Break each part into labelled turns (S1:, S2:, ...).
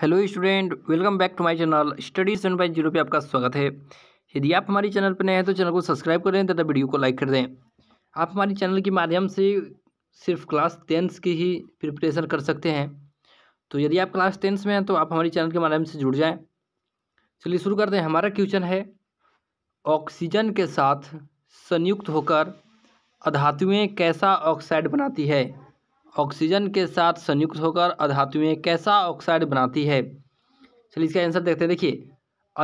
S1: hello student welcome back to my channel study seven by zero पर आपका स्वागत है यदि आप हमारे चैनल पर नए हैं तो चैनल को सब्सक्राइब करें तथा वीडियो को लाइक कर दें आप हमारे चैनल के माध्यम से सिर्फ क्लास टेंथ की ही प्रिपरेशन कर सकते हैं तो यदि आप क्लास टेंथ में हैं तो आप हमारे चैनल के माध्यम से जुड़ जाएँ चलिए शुरू करते हैं हमारा क्वेश्चन है ऑक्सीजन के साथ संयुक्त होकर अधातुएँ कैसा ऑक्साइड बनाती है ऑक्सीजन के साथ संयुक्त होकर अधातुए कैसा ऑक्साइड बनाती है चलिए इसका आंसर देखते हैं देखिए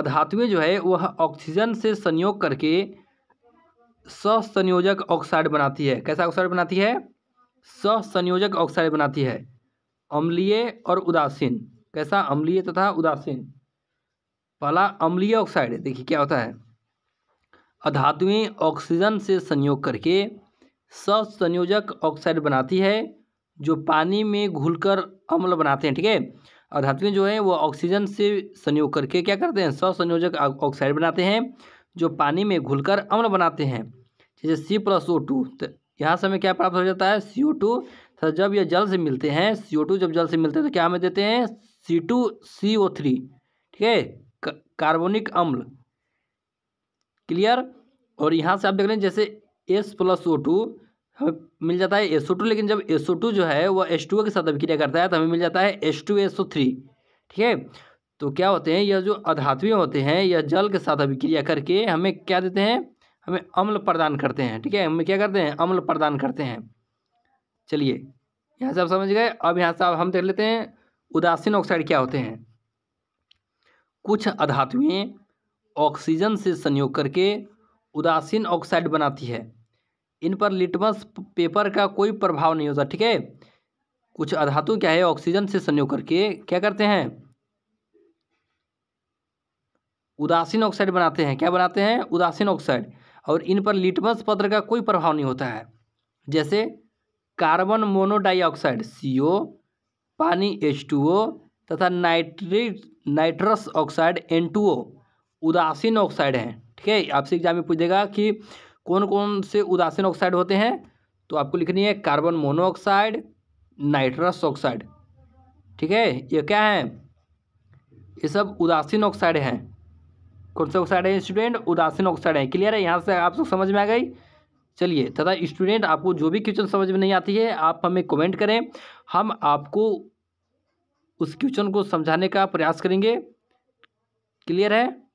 S1: अधातुएं जो है वह ऑक्सीजन से संयोग करके सहसंयोजक ऑक्साइड बनाती है कैसा ऑक्साइड बनाती है सहसंयोजक ऑक्साइड बनाती है अम्लीय और उदासीन कैसा अम्लीय तथा उदासीन पहला अम्लीय ऑक्साइड देखिए क्या होता है अधातुएं ऑक्सीजन से संयोग करके सहसंयोजक ऑक्साइड बनाती है जो पानी में घुलकर अम्ल बनाते हैं ठीक है और अधातुएं जो है वो ऑक्सीजन से संयोग करके क्या करते हैं स्वसंयोजक ऑक्साइड बनाते हैं जो पानी में घुलकर अम्ल बनाते हैं जैसे सी प्लस ओ टू तो यहाँ से हमें क्या प्राप्त हो जाता है सी ओ टू तो जब ये जल से मिलते हैं सी ओ टू जब जल से मिलते हैं तो क्या हमें देते हैं सी टू सी ओ थ्री ठीक है कार्बोनिक अम्ल क्लियर और यहाँ से आप देख लें जैसे एस प्लस ओ टू मिल जाता है टू लेकिन जब टू जो है वह एस के साथ अभिक्रिया करता है तो हमें मिल जाता है एस टू ठीक है तो क्या होते हैं यह जो अधात्वी होते हैं यह जल के साथ अभिक्रिया करके हमें क्या देते हैं हमें अम्ल प्रदान करते हैं ठीक है हमें क्या करते हैं अम्ल प्रदान करते हैं चलिए यहाँ से आप समझ गए अब यहाँ से हम देख लेते हैं उदासीन ऑक्साइड क्या होते हैं कुछ अधातुएँ ऑक्सीजन से संयोग करके उदासीन ऑक्साइड बनाती है इन पर लिटमस पेपर का कोई प्रभाव नहीं होता ठीक है कुछ अधातु क्या है ऑक्सीजन से संयोग करके क्या करते हैं उदासीन ऑक्साइड बनाते हैं क्या बनाते हैं उदासीन ऑक्साइड और इन पर लिटमस पत्र का कोई प्रभाव नहीं होता है जैसे कार्बन मोनोडाइऑक्साइड सी ओ पानी एच टू ओ तथा नाइट्री nitrous oxide N two O उदासीन ऑक्साइड है ठीक है आपसे एग्जाम में पूछ देगा कि कौन कौन से उदासीन ऑक्साइड होते हैं तो आपको लिखनी है कार्बन मोनोऑक्साइड नाइट्रस ऑक्साइड ठीक है ये क्या है ये सब उदासीन ऑक्साइड हैं कौन से ऑक्साइड है स्टूडेंट उदासीन ऑक्साइड है क्लियर है यहाँ से आप सब समझ में आ गई चलिए तथा स्टूडेंट आपको जो भी क्वेश्चन समझ में नहीं आती है आप हमें कमेंट करें हम आपको उस क्वेश्चन को समझाने का प्रयास करेंगे क्लियर है